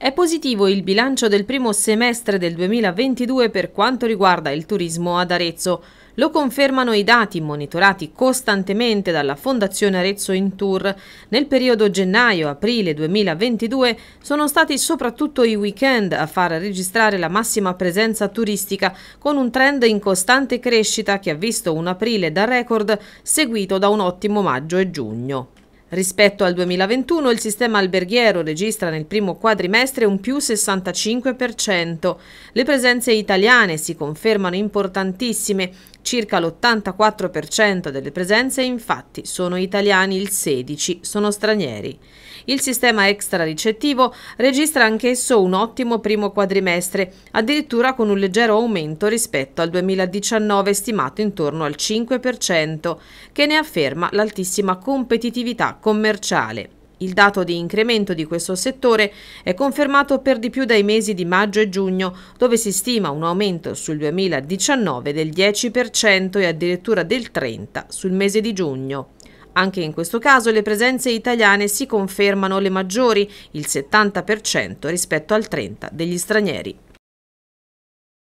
È positivo il bilancio del primo semestre del 2022 per quanto riguarda il turismo ad Arezzo. Lo confermano i dati monitorati costantemente dalla Fondazione Arezzo in Tour. Nel periodo gennaio-aprile 2022 sono stati soprattutto i weekend a far registrare la massima presenza turistica, con un trend in costante crescita che ha visto un aprile da record seguito da un ottimo maggio e giugno. Rispetto al 2021 il sistema alberghiero registra nel primo quadrimestre un più 65%. Le presenze italiane si confermano importantissime, circa l'84% delle presenze infatti sono italiani, il 16% sono stranieri. Il sistema extra ricettivo registra anch'esso un ottimo primo quadrimestre, addirittura con un leggero aumento rispetto al 2019 stimato intorno al 5%, che ne afferma l'altissima competitività commerciale. Il dato di incremento di questo settore è confermato per di più dai mesi di maggio e giugno, dove si stima un aumento sul 2019 del 10% e addirittura del 30% sul mese di giugno. Anche in questo caso le presenze italiane si confermano le maggiori, il 70% rispetto al 30% degli stranieri.